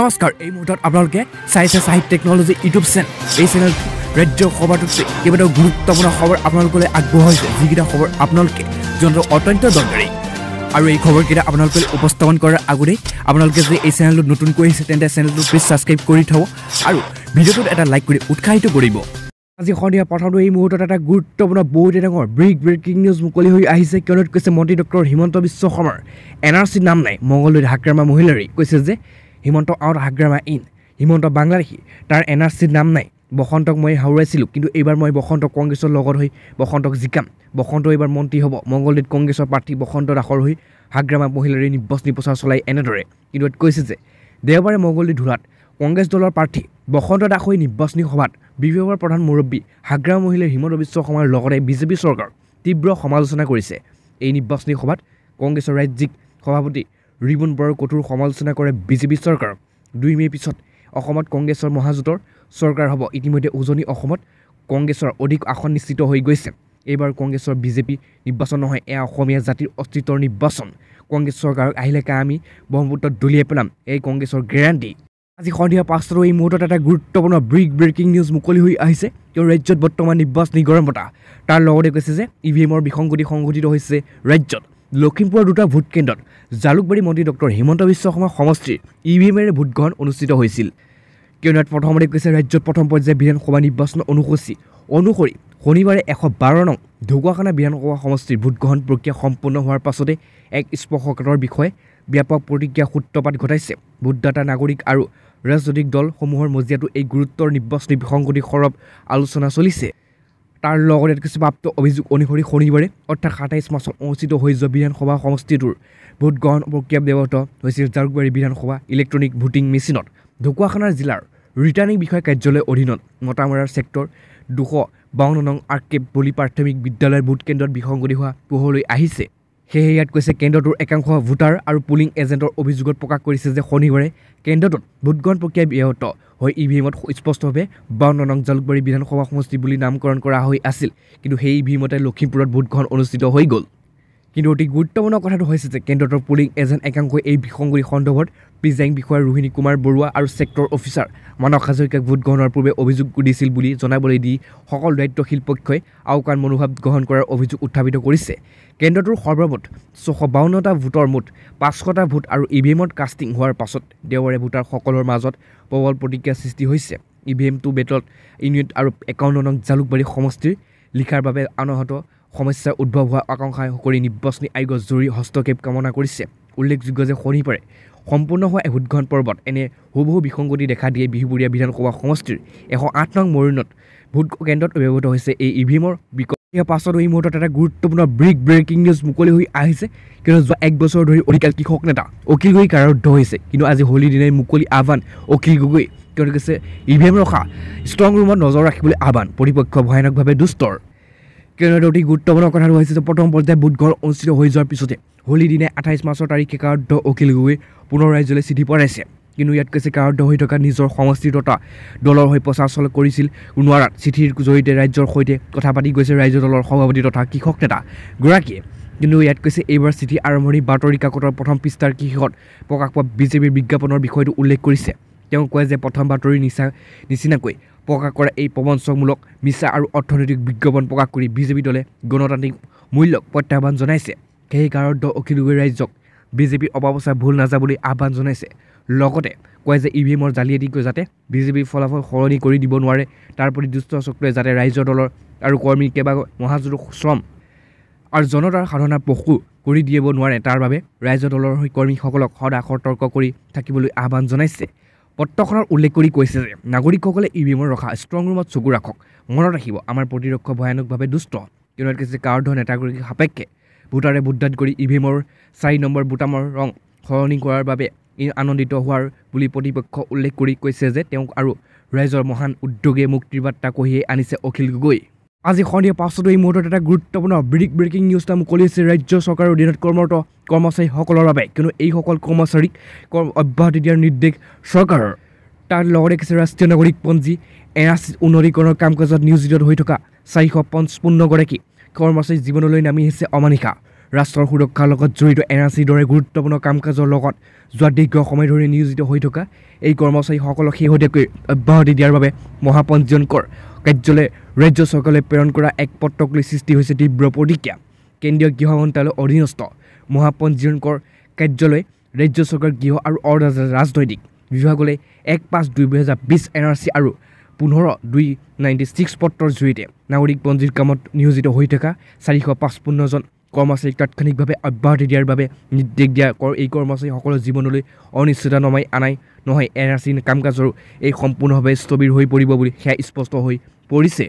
নমস্কাৰ এই মুহূৰ্তত আপোনালোকে চাইছে চাহিব টেকনলজি ইউটিউব চেনেল এই চেনেল ৰাজ্য সভাটোতে কেইবাটাও গুৰুত্বপূৰ্ণ খবৰ আপোনালোকলৈ আগবঢ়াইছে যিকেইটা খবৰ আপোনালোকে জনাটো অত্যন্ত দৰকাৰী আৰু এই খবৰকেইটা আপোনালোকলৈ উপস্থাপন কৰাৰ আগতেই আপোনালোকে যদি এই চেনেলটোত নতুনকৈ আহিছে তেন্তে চেনেলটো প্লিজ ছাবস্ক্ৰাইব কৰি থ'ব আৰু ভিডিঅ'টোত এটা লাইক কৰি উৎসাহিত কৰিব আজি সন্ধিয়া প্ৰথমটো এই মুহূৰ্তত এটা গুৰুত্বপূৰ্ণ বহুতে ডাঙৰ ব্ৰেক ব্ৰেকিং নিউজ মুকলি হৈ আহিছে কিয়নো কৈছে মন্ত্ৰী ডক্টৰ হিমন্ত বিশ্ব শৰ্মাৰ এন আৰ চিত নাম নাই মংগলদৈত হাক্ৰামা মহিলাৰী কৈছে যে হিমন্ত আউট হাগ্ৰামা ইন হিমন্ত বাংলাদেশী তাৰ এন আৰ চিৰ নাম নাই বসন্তক মই হাওৰাইছিলোঁ কিন্তু এইবাৰ মই বসন্তক কংগ্ৰেছৰ লগত হৈ বসন্তক জিকাম বসন্ত এইবাৰ মন্ত্ৰী হ'ব মংগলদেৱ কংগ্ৰেছৰ প্ৰাৰ্থী বসন্ত দাসৰ হৈ হাগ্ৰামা মহিলাৰে নিৰ্বাচনী প্ৰচাৰ চলাই এনেদৰে কিন্তু কৈছে যে দেওবাৰে মংগলদেৱ ধুৰাত কংগ্ৰেছ দলৰ প্ৰাৰ্থী বসন্ত দাসৈ নিৰ্বাচনী সভাত বি পি এফৰ প্ৰধান মুৰব্বী হাগ্ৰামা মহিলাৰ হিমন্ত বিশ্ব শৰ্মাৰ লগতে বিজেপি চৰকাৰ তীব্ৰ সমালোচনা কৰিছে এই নিৰ্বাচনী সভাত কংগ্ৰেছৰ ৰাজ্যিক সভাপতি ৰিবুন বৰ কঠোৰ সমালোচনা কৰে বিজেপি চৰকাৰক দুই মে'ৰ পিছত অসমত কংগ্ৰেছৰ মহাজোঁটৰ চৰকাৰ হ'ব ইতিমধ্যে উজনি অসমত কংগ্ৰেছৰ অধিক আসন নিশ্চিত হৈ গৈছে এইবাৰ কংগ্ৰেছৰ বিজেপি নিৰ্বাচন নহয় এয়া অসমীয়া জাতিৰ অস্তিত্বৰ নিৰ্বাচন কংগ্ৰেছ চৰকাৰক আহিলে কা আমি ব্ৰহ্মপুত্ৰত দলিয়াই পেলাম এই কংগ্ৰেছৰ গেৰাণ্টি আজি সন্ধিয়া পাঁচটাৰো এই মুহূৰ্তত এটা গুৰুত্বপূৰ্ণ ব্ৰিক ব্ৰেকিং নিউজ মুকলি হৈ আহিছে তেওঁ ৰাজ্যত বৰ্তমান নিৰ্বাচনী গৰম বতাহ তাৰ লগতে কৈছে যে ই ভি এমৰ বিসংগতি সংঘটিত হৈছে ৰাজ্যত লখিমপুৰৰ দুটা ভোটকেন্দ্ৰত জালুকবাৰী মন্ত্ৰী ডক্টৰ হিমন্ত বিশ্ব শৰ্মা সমষ্টিৰ ই ভি এমেৰে ভোটগ্ৰহণ অনুষ্ঠিত হৈছিল কিয়নো ইয়াত প্ৰথমতে কৈছে ৰাজ্যত প্ৰথম পৰ্যায়ৰ বিধানসভা নিৰ্বাচন অনুসূচী অনুসৰি শনিবাৰে এশ বাৰ নং ঢকুৱাখানা বিধানসভা সমষ্টিৰ ভোটগ্ৰহণ প্ৰক্ৰিয়া সম্পূৰ্ণ হোৱাৰ পাছতে এক স্পৰ্শকাতৰ বিষয়ে ব্যাপক প্ৰতিক্ৰিয়া সূত্ৰপাত ঘটাইছে ভোটদাতা নাগৰিক আৰু ৰাজনৈতিক দলসমূহৰ মজিয়াতো এই গুৰুত্বৰ নিৰ্বাচনী সৰব আলোচনা চলিছে তাৰ লগতে কিছু প্ৰাপ্ত অভিযোগ অনুসৰি শনিবাৰে অৰ্থাৎ সাতাইছ মাৰ্চত অনুষ্ঠিত হৈ যোৱা বিধানসভা সমষ্টিটোৰ ভোটগ্ৰহণ প্ৰক্ৰিয়া ব্যৱহৃত হৈছিল জাৰুকবাৰী বিধানসভা ইলেক্ট্ৰনিক ভোটিং মেচিনত ঢকুৱাখানাৰ জিলাৰ ৰিটাৰ্ণিং বিষয়া কাৰ্যালয়ৰ অধীনত মতামৰাৰ ছেক্টৰ দুশ বাৱন্ন নং আৰ কে পলি প্ৰাথমিক বিদ্যালয়ৰ ভোটকেন্দ্ৰত বিসংগতি হোৱা পোহৰলৈ আহিছে সেয়েহে ইয়াত কৈছে কেন্দ্ৰটোৰ একাংশ ভোটাৰ আৰু পুলিং এজেণ্টৰ অভিযোগত প্ৰকাশ কৰিছে যে শনিবাৰে কেন্দ্ৰটোত ভোটগ্ৰহণ প্ৰক্ৰিয়া ব্যাহত হৈ ই ভি এমত স্পষ্টভাৱে বাৱন্ন নং জালুকবাৰী বিধানসভা সমষ্টি বুলি নামকৰণ কৰা হৈ আছিল কিন্তু সেই ই ভি এমতে লখিমপুৰত ভোটগ্ৰহণ অনুষ্ঠিত হৈ গ'ল কিন্তু অতি গুৰুত্বপূৰ্ণ কথাটো হৈছে যে কেন্দ্ৰটোৰ পুলিং এজেণ্ট একাংশই এই বিসংগুৰি সন্দৰ্ভত প্ৰিজাইং বিষয়া ৰোহিণী কুমাৰ বৰুৱা আৰু ছেক্টৰ অফিচাৰ মানস হাজৰিকাক ভোট গ্ৰহণৰ পূৰ্বে অভিযোগ দিছিল বুলি জনাবলৈ দি সকলো দায়িত্বশীল পক্ষই আওকাণ মনোভাৱ গ্ৰহণ কৰাৰ অভিযোগ উত্থাপিত কৰিছে কেন্দ্ৰটোৰ সৰ্বমুঠ ছশ বাৱন্নটা ভোটৰ মুঠ পাঁচশটা ভোট আৰু ই ভি এমত কাষ্টিং হোৱাৰ পাছত দেওবাৰে ভোটাৰসকলৰ মাজত প্ৰবল প্ৰতিক্ৰিয়া সৃষ্টি হৈছে ই ভি এম টু বেটত ইউনিট আৰু একাৱন্ন নং জালুকবাৰী সমষ্টিৰ লিখাৰ বাবে আনহত সমস্যাৰ উদ্ভৱ হোৱা আকাংক্ষাই কৰি নিৰ্বাচনী আয়োগৰ জৰুৰী হস্তক্ষেপ কামনা কৰিছে উল্লেখযোগ্য যে শনিবাৰে সম্পূৰ্ণ হোৱা এহুদঘন পৰ্বত এনে হুবহু বিসংগতি দেখা দিয়ে বিহুবুৰীয়া বিধানসভা সমষ্টিৰ এশ আঠ নং মৰিণত ভোট কেন্দ্ৰত ব্যৱহৃত হৈছে এই ই ভি এমৰ বিকল্প পাছত এই মুহূৰ্তত এটা গুৰুত্বপূৰ্ণ ব্ৰিক ব্ৰেকিং নিউজ মুকলি হৈ আহিছে কিয়নো যোৱা এক বছৰ ধৰি অধিকাৰ কৃষক নেতা অখিল গগৈ কাৰাৰুদ্ধ হৈছে কিন্তু আজি হোলী দিনাই মুকলি আহ্বান অখিল গগৈ তেওঁলোকে ই ভি এম ৰখা ষ্ট্ৰং ৰুমত নজৰ ৰাখিবলৈ আহ্বান প্ৰতিপক্ষ ভয়ানকভাৱে দুষ্টৰ কেনেদৰে অতি গুৰুত্বপূৰ্ণ কথাটো হৈছে যে প্ৰথম পৰ্যায়ত ভোটঘৰ অনুষ্ঠিত হৈ যোৱাৰ পিছতে হোলী দিনে আঠাইছ মাৰ্চৰ তাৰিখে কাৰ্ড অখিল গগৈ পুনৰ ৰাইজলৈ চিঠি পঠাইছে কিন্তু ইয়াত কৈছে কাৰ্ড হৈ থকা নিজৰ সমষ্টিৰ তথা দলৰ হৈ প্ৰচাৰ প্ৰচাৰচল কৰিছিল নোৱাৰাত চিঠিৰ জৰিয়তে ৰাজ্যৰ সৈতে কথা পাতি গৈছে ৰাজ্য দলৰ সভাপতি তথা কৃষক নেতাগৰাকীয়ে কিন্তু ইয়াত কৈছে এইবাৰ চিঠি আৰম্ভণি বাতৰি কাকতৰ প্ৰথম পৃষ্ঠাৰ কৃষকত প্ৰকাশ পোৱা বিজেপিৰ বিজ্ঞাপনৰ বিষয়টো উল্লেখ কৰিছে তেওঁ কয় যে প্ৰথম বাতৰি নিচা নিচিনাকৈ প্ৰকাশ কৰা এই প্ৰবঞ্চকমূলক মিছা আৰু অৰ্থনৈতিক বিজ্ঞাপন প্ৰকাশ কৰি বিজেপি দলে গণতান্ত্ৰিক মূল্যক প্ৰত্যাহ্বান জনাইছে সেই গাঁৱৰ দ অখিল গগৈ ৰাজ্যক বিজেপিৰ অপাৱস্থা ভুল নাযাবলৈ আহ্বান জনাইছে লগতে কয় যে ই ভি এমৰ জালিয়াতিকৈ যাতে বিজেপিৰ ফলাফল সলনি কৰি দিব নোৱাৰে তাৰ প্ৰতি দুষ্ট চক্ৰই যাতে ৰাইজৰ দলৰ আৰু কৰ্মী কেইবা মহাজোৰ শ্ৰম আৰু জনতাৰ সাধনা পশু কৰি দিব নোৱাৰে তাৰ বাবে ৰাইজৰ দলৰ কৰ্মীসকলক সদা সতৰ্ক কৰি থাকিবলৈ আহ্বান জনাইছে পত্ৰখনত উল্লেখ কৰি কৈছে যে নাগৰিকসকলে ই ভি এমৰ ৰখা ষ্ট্ৰং ৰুমত চকু ৰাখক মনত ৰাখিব আমাৰ প্ৰতিৰক্ষা ভয়ানকভাৱে দুষ্ট কিয়নো কৈছে কাৰ্ডৰ নেতাগৰাকী সাপেক্ষে ভোটাৰে ভোটদান কৰি ই ভি এমৰ চাৰি নম্বৰ বুটামৰ ৰং সলনি কৰাৰ বাবে ই আনন্দিত হোৱাৰ বুলি প্ৰতিপক্ষ উল্লেখ কৰি কৈছে যে তেওঁক আৰু ৰাইজৰ মহান উদ্যোগে মুক্তিৰ বাৰ্তা কঢ়িয়াই আনিছে অখিল গগৈ আজি সন্ধিয়া পাছতো এই মুহূৰ্তত এটা গুৰুত্বপূৰ্ণ ব্ৰিক ব্ৰেকিং নিউজ এটা মুকলি হৈছে ৰাজ্য চৰকাৰৰ অধীনত কৰ্মৰত কৰ্মচাৰীসকলৰ বাবে কিয়নো এইসকল কৰ্মচাৰীক কৰ্ম অব্যাহতি দিয়াৰ নিৰ্দেশ চৰকাৰৰ তাৰ লগতে কৈছে ৰাষ্ট্ৰীয় নাগৰিকপঞ্জী এন আৰ চিত কাম কাজত নিয়োজিত হৈ থকা চাৰিশ পঞ্চপন্নগৰাকী কৰ্মচাৰী জীৱনলৈ নামি আহিছে অমানিশা ৰাষ্ট্ৰৰ সুৰক্ষাৰ লগত জড়িত এন আৰ চিৰ দৰে গুৰুত্বপূৰ্ণ কাম কাজৰ লগত যোৱা দীৰ্ঘ সময় ধৰি নিয়োজিত হৈ থকা এই কৰ্মচাৰীসকলক শেহতীয়াকৈ অব্যাহতি দিয়াৰ বাবে মহাপঞ্জীয়ন কৰ কাৰ্যালয়ে ৰাজ্য চৰকাৰে প্ৰেৰণ কৰা এক পত্ৰক লৈ সৃষ্টি হৈছে তীব্ৰ প্ৰতিক্ৰিয়া কেন্দ্ৰীয় গৃহ মন্ত্ৰালয়ৰ অধীনস্থ মহাপঞ্জীয়ন কৰ কাৰ্যালয় ৰাজ্য চৰকাৰ গৃহ আৰু অৰ্ধ ৰাজনৈতিক বিভাগলৈ এক পাঁচ দুই দুহেজাৰ বিছ এন আৰ চি আৰু পোন্ধৰ দুই নাইণ্টি ছিক্স পত্ৰৰ জৰিয়তে নাগৰিক পঞ্জীৰ কামত নিয়োজিত হৈ থকা চাৰিশ পঁচপন্নজন কৰ্মচাৰীক তাৎক্ষণিকভাৱে অব্যাহতি দিয়াৰ বাবে নিৰ্দেশ দিয়া এই কৰ্মচাৰীসকলৰ জীৱনলৈ অনিশ্চিতা নমাই অনাই নহয় এন আৰ চিৰ কাম কাজৰো এই সম্পূৰ্ণভাৱে স্থবিৰ হৈ পৰিব বুলি সেয়া স্পষ্ট হৈ পৰিছে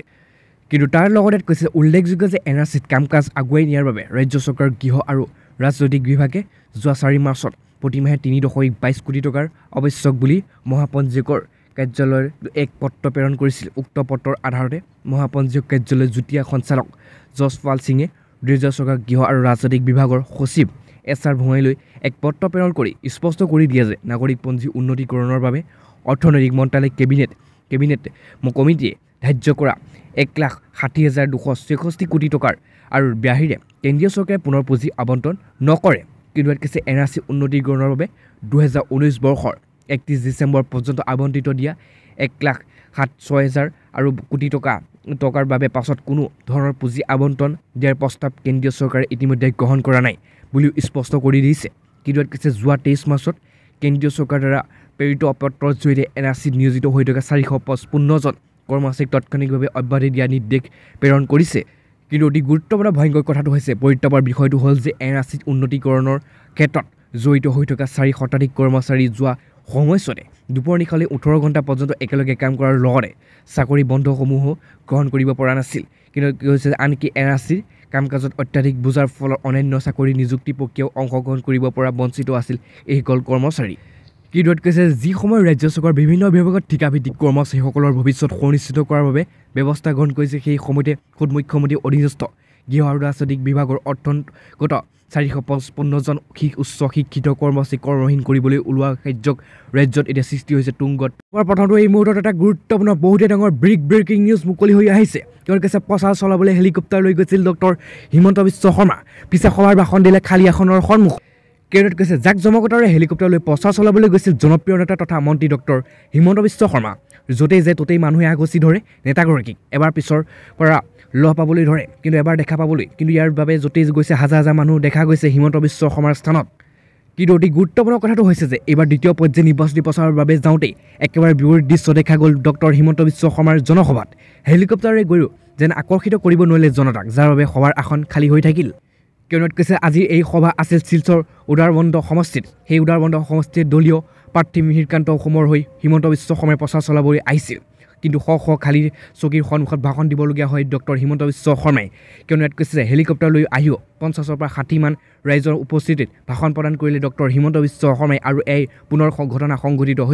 কিন্তু তাৰ লগতে কৈছে উল্লেখযোগ্য যে এন আৰ চিত কাম কাজ আগুৱাই নিয়াৰ বাবে ৰাজ্য চৰকাৰ গৃহ আৰু ৰাজনৈতিক বিভাগে যোৱা চাৰি মাৰ্চত প্ৰতিমাহে তিনি দশমিক বাইছ কোটি টকাৰ আৱশ্যক বুলি মহাপঞ্জীয়কৰ কাৰ্যালয়ৰ এক পত্ৰ প্ৰেৰণ কৰিছিল উক্ত পত্ৰৰ আধাৰতে মহাপঞ্জীয়ক কাৰ্যালয়ৰ যুটীয়া সঞ্চালক যশপাল সিঙে ৰাজ্য চৰকাৰ গৃহ আৰু ৰাজনৈতিক বিভাগৰ সচিব এছ আৰ ভূঞাইলৈ এক পত্ৰ প্ৰেৰণ কৰি স্পষ্ট কৰি দিয়ে যে নাগৰিকপঞ্জী উন্নতিকৰণৰ বাবে অৰ্থনৈতিক মন্ত্ৰালয় কেবিনেট কেবিনেট কমিটিয়ে ধাৰ্য কৰা এক লাখ ষাঠি হাজাৰ দুশ ছয়ষষ্ঠি কোটি টকাৰ আৰু ব্যাহিৰে কেন্দ্ৰীয় চৰকাৰে পুনৰ পুঁজি আবণ্টন নকৰে কিন্তু ইয়াত কৈছে এন আৰ চি উন্নতিকৰণৰ বাবে দুহেজাৰ ঊনৈছ বৰ্ষৰ একত্ৰিছ ডিচেম্বৰ পৰ্যন্ত আৱণ্টিত দিয়া এক লাখ সাত ছয় হেজাৰ আৰু কোটি টকা টকাৰ বাবে পাছত কোনো ধৰণৰ পুঁজি আৱণ্টন দিয়াৰ প্ৰস্তাৱ কেন্দ্ৰীয় চৰকাৰে ইতিমধ্যে গ্ৰহণ কৰা নাই বুলিও স্পষ্ট কৰি দিছে কিন্তু কৈছে যোৱা তেইছ মাৰ্চত কেন্দ্ৰীয় চৰকাৰৰ দ্বাৰা প্ৰেৰিত অপত্ৰৰ জৰিয়তে এন আৰ চিত নিয়োজিত হৈ থকা চাৰিশ পঁচপন্নজন কৰ্মচাৰীক তাৎক্ষণিকভাৱে অব্যাহতি দিয়া নিৰ্দেশ প্ৰেৰণ কৰিছে কিন্তু অতি গুৰুত্বপূৰ্ণ ভয়ংকৰ কথাটো হৈছে পৰিত্যাপৰ বিষয়টো হ'ল যে এন আৰ চিত উন্নতিকৰণৰ ক্ষেত্ৰত জড়িত হৈ থকা চাৰি শতাধিক কৰ্মচাৰী যোৱা সময়ছোৱাতে দুপৰ নিশালৈ ওঠৰ ঘণ্টা পৰ্যন্ত একেলগে কাম কৰাৰ লগতে চাকৰি বন্ধসমূহো গ্ৰহণ কৰিব পৰা নাছিল কিন্তু কি হৈছে আনকি এন আৰ চিৰ কাম কাজত অত্যাধিক বুজাৰ ফলত অন্যান্য চাকৰি নিযুক্তি প্ৰক্ৰিয়াও অংশগ্ৰহণ কৰিব পৰা বঞ্চিত আছিল এইসকল কৰ্মচাৰী কিদৰত কৈছে যি সময়ত ৰাজ্য চৰকাৰৰ বিভিন্ন বিভাগত ঠিকাভিত্তিক কৰ্মচাৰীসকলৰ ভৱিষ্যত সুনিশ্চিত কৰাৰ বাবে ব্যৱস্থা গ্ৰহণ কৰিছে সেই সময়তে খোদ মুখ্যমন্ত্ৰী অধীনস্থ গৃহ আৰু ৰাজনৈতিক বিভাগৰ অৰ্থগত চাৰিশ পঁচপন্নজন উচ্চ শিক্ষিত কৰ্মচাৰী কৰ্মহীন কৰিবলৈ ওলোৱা কাৰ্যক ৰাজ্যত এতিয়া সৃষ্টি হৈছে তুংগত প্ৰথমটো এই মুহূৰ্তত এটা গুৰুত্বপূৰ্ণ বহুতে ডাঙৰ ব্ৰিক ব্ৰেকিং নিউজ মুকলি হৈ আহিছে তেওঁলোকে চাহ প্ৰচাৰ চলাবলৈ হেলিকপ্তাৰ লৈ গৈছিল ডক্টৰ হিমন্ত বিশ্ব শৰ্মা পিছে সভাৰ ভাষণ দিলে খালী আসনৰ সন্মুখ কেবিনেট কৈছে জাক জমকতাৰে হেলিকপ্টাৰ লৈ প্ৰচাৰ চলাবলৈ গৈছিল জনপ্ৰিয় নেতা তথা মন্ত্ৰী ডক্টৰ হিমন্ত বিশ্ব শৰ্মা য'তেই যে ত'তেই মানুহে আগচি ধৰে নেতাগৰাকীক এবাৰ পিছৰ পৰা লহ পাবলৈ ধৰে কিন্তু এবাৰ দেখা পাবলৈ কিন্তু ইয়াৰ বাবে য'তেই গৈছে হাজাৰ হাজাৰ মানুহ দেখা গৈছে হিমন্ত বিশ্ব শৰ্মাৰ স্থানত কিন্তু অতি গুৰুত্বপূৰ্ণ কথাটো হৈছে যে এইবাৰ দ্বিতীয় পৰ্যায়ৰ নিৰ্বাচনী প্ৰচাৰৰ বাবে যাওঁতেই একেবাৰে বিপৰীত দৃশ্য দেখা গ'ল ডক্টৰ হিমন্ত বিশ্ব শৰ্মাৰ জনসভাত হেলিকপ্টাৰেৰে গৈও যেন আকৰ্ষিত কৰিব নোৱাৰিলে জনতাক যাৰ বাবে সভাৰ আসন খালী হৈ থাকিল কিয়নো কৈছে আজিৰ এই সভা আছিল শিলচৰ উদাৰবন্দ সমষ্টিত সেই উদাৰবন্দ সমষ্টিত দলীয় প্ৰাৰ্থী মিহিৰকান্ত অসমৰ হৈ হিমন্ত বিশ্ব শৰ্মাই প্ৰচাৰ চলাবলৈ আহিছিল কিন্তু শ শ খালী চকীৰ সন্মুখত ভাষণ দিবলগীয়া হয় ডক্টৰ হিমন্ত বিশ্ব শৰ্মাই কিয়নো ইয়াত কৈছে যে হেলিকপ্টাৰ লৈ আহিও পঞ্চাছৰ পৰা ষাঠিমান ৰাইজৰ উপস্থিতিত ভাষণ প্ৰদান কৰিলে ডক্টৰ হিমন্ত বিশ্ব শৰ্মাই আৰু এই পুনৰ ঘটনা সংঘটিত হৈছে